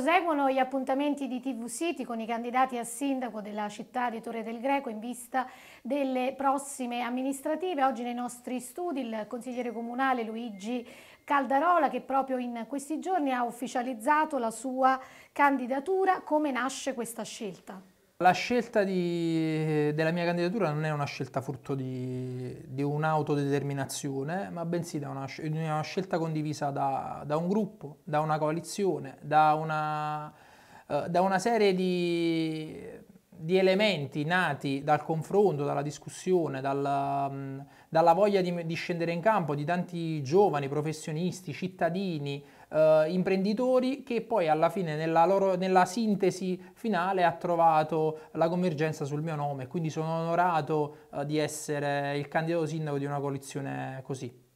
proseguono gli appuntamenti di TV City con i candidati a sindaco della città di Torre del Greco in vista delle prossime amministrative. Oggi nei nostri studi il consigliere comunale Luigi Caldarola che proprio in questi giorni ha ufficializzato la sua candidatura. Come nasce questa scelta? La scelta di, della mia candidatura non è una scelta frutto di, di un'autodeterminazione, ma bensì da una, una scelta condivisa da, da, un gruppo, da una coalizione, da una, eh, da una serie di di elementi nati dal confronto, dalla discussione, dalla, mm, dalla voglia di, di, scendere in campo di tanti giovani, professionisti, cittadini, eh, imprenditori che poi alla fine nella, loro, nella sintesi finale ha trovato la convergenza sul mio nome, quindi sono onorato eh, di essere il candidato sindaco di una coalizione così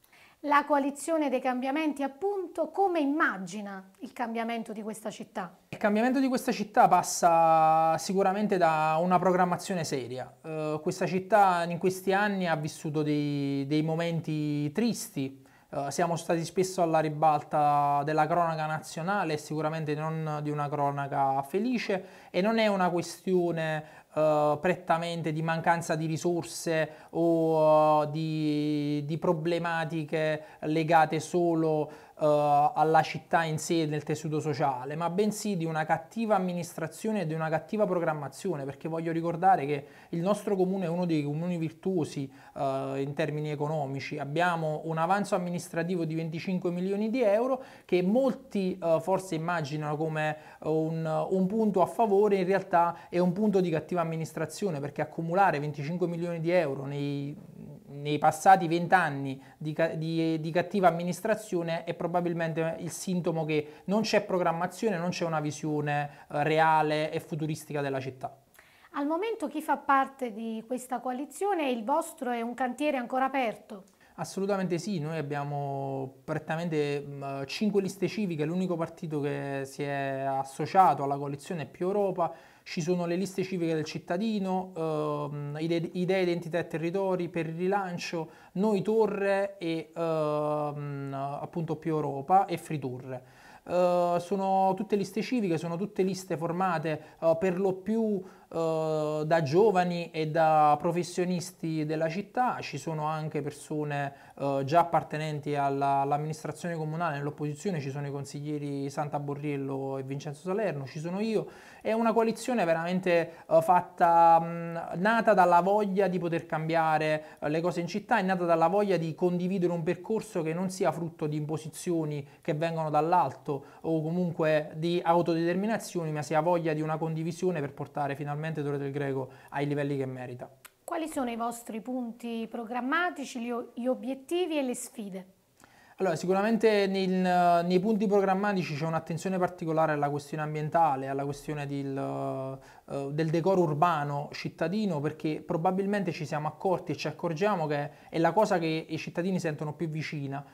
la coalizione dei cambiamenti appunto come immagina il cambiamento di questa città? Il cambiamento di questa città passa sicuramente da una programmazione seria. Uh, questa città in questi anni ha vissuto dei, dei momenti tristi, uh, siamo stati spesso alla ribalta della cronaca nazionale, sicuramente non di una cronaca felice e non è una questione eh, prettamente di mancanza di risorse o uh, di, di, problematiche legate solo eh, alla città in sé e nel tessuto sociale, ma bensì di una cattiva amministrazione e di una cattiva programmazione, perché voglio ricordare che il nostro comune è uno dei comuni virtuosi eh, in termini economici, abbiamo un avanzo amministrativo di 25 milioni di euro che molti eh, forse immaginano come un, un punto a favore, in realtà è un punto di cattiva amministrazione perché accumulare 25 milioni di euro nei, nei passati 20 anni di, di, di, cattiva amministrazione è probabilmente il sintomo che non c'è programmazione, non c'è una visione eh, reale e futuristica della città. Al momento chi fa parte di questa coalizione, il vostro è un cantiere ancora aperto? Assolutamente sì, noi abbiamo prettamente 5 liste civiche, l'unico partito che si è associato alla coalizione è più Europa, ci sono le liste civiche del cittadino, eh, idee, identità e territori per il rilancio, Noi Torre e eh, appunto più Europa e free tour. Eh, sono tutte liste civiche, sono tutte liste formate eh, per lo più eh, da giovani e da professionisti della città, ci sono anche persone eh, già appartenenti alla, all'amministrazione comunale nell'opposizione, ci sono i consiglieri Santa Borriello e Vincenzo Salerno, ci sono io, è una coalizione veramente eh, fatta, mh, nata dalla voglia di poter cambiare le cose in città, è nata dalla voglia di condividere un percorso che non sia frutto di imposizioni che vengono dall'alto, conflitto o comunque di autodeterminazione, ma si ha voglia di una condivisione per portare finalmente Torre del Greco ai livelli che merita. Quali sono i vostri punti programmatici, gli obiettivi e le sfide? Allora, sicuramente nel, nei punti programmatici c'è un'attenzione particolare alla questione ambientale, alla questione del, eh, del, decoro urbano cittadino, perché probabilmente ci siamo accorti e ci accorgiamo che è la cosa che i cittadini sentono più vicina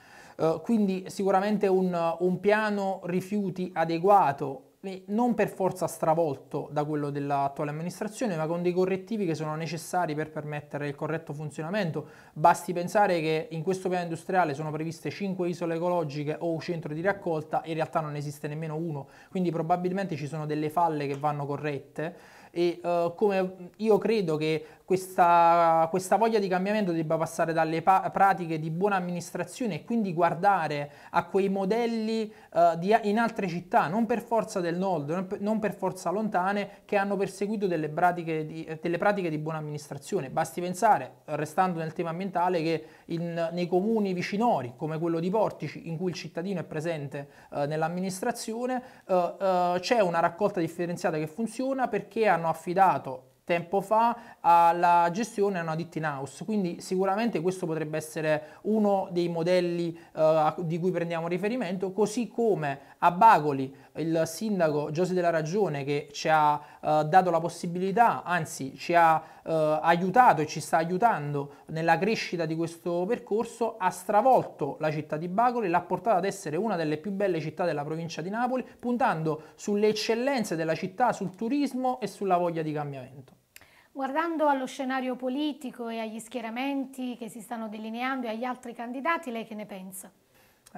eh, quindi sicuramente un, un piano rifiuti adeguato non per forza stravolto da quello dell'attuale amministrazione, ma con dei correttivi che sono necessari per permettere il corretto funzionamento. Basti pensare che in questo piano industriale sono previste 5 isole ecologiche o un centro di raccolta, in realtà non esiste nemmeno uno, quindi probabilmente ci sono delle falle che vanno corrette e uh, come io credo che questa, questa, voglia di cambiamento debba passare dalle pa- pratiche di buona amministrazione e quindi guardare a quei modelli uh, di, in altre città, non per forza del nord, non per, forza lontane, che hanno perseguito delle pratiche, di, eh, delle pratiche, di, buona amministrazione. Basti pensare, restando nel tema ambientale, che in, nei comuni vicinori, come quello di Portici, in cui il cittadino è presente uh, nell'amministrazione, c'è una raccolta differenziata che funziona perché hanno avevano affidato tempo fa alla gestione a una ditta in house, quindi sicuramente questo potrebbe essere uno dei modelli eh, di cui prendiamo riferimento, così come a Bagoli il sindaco Giuseppe della Ragione che ci ha eh, dato la possibilità, anzi ci ha eh, aiutato e ci sta aiutando nella crescita di questo percorso, ha stravolto la città di Bagoli, l'ha portata ad essere una delle più belle città della provincia di Napoli, puntando sulle eccellenze della città, sul turismo e sulla voglia di cambiamento. Guardando allo scenario politico e agli schieramenti che si stanno delineando e agli altri candidati, lei che ne pensa?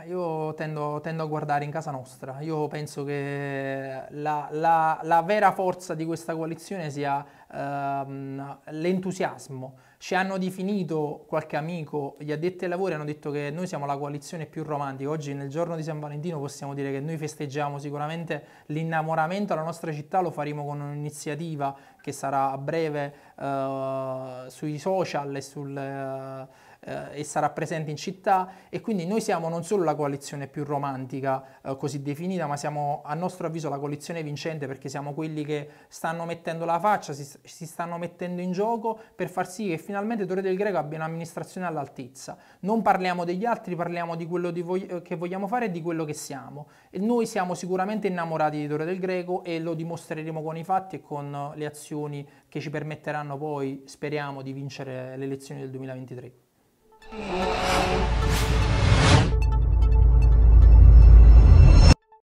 Eh, io tendo, tendo, a guardare in casa nostra, io penso che la, la, la vera forza di questa coalizione sia ehm, l'entusiasmo. Ci hanno definito qualche amico, gli addetti ai lavori hanno detto che noi siamo la coalizione più romantica. Oggi nel giorno di San Valentino possiamo dire che noi festeggiamo sicuramente l'innamoramento alla nostra città, lo faremo con un'iniziativa che sarà a breve eh, sui social e sul... Eh, eh, e sarà presente in città e quindi noi siamo non solo la coalizione più romantica eh, così definita, ma siamo a nostro avviso la coalizione vincente perché siamo quelli che stanno mettendo la faccia, si, si stanno mettendo in gioco per far sì che finalmente Torre del Greco abbia un'amministrazione all'altezza. Non parliamo degli altri, parliamo di quello di vog eh, che vogliamo fare e di quello che siamo. E noi siamo sicuramente innamorati di Torre del Greco e lo dimostreremo con i fatti e con eh, le azioni che ci permetteranno poi, speriamo, di vincere le elezioni del 2023. Yeah.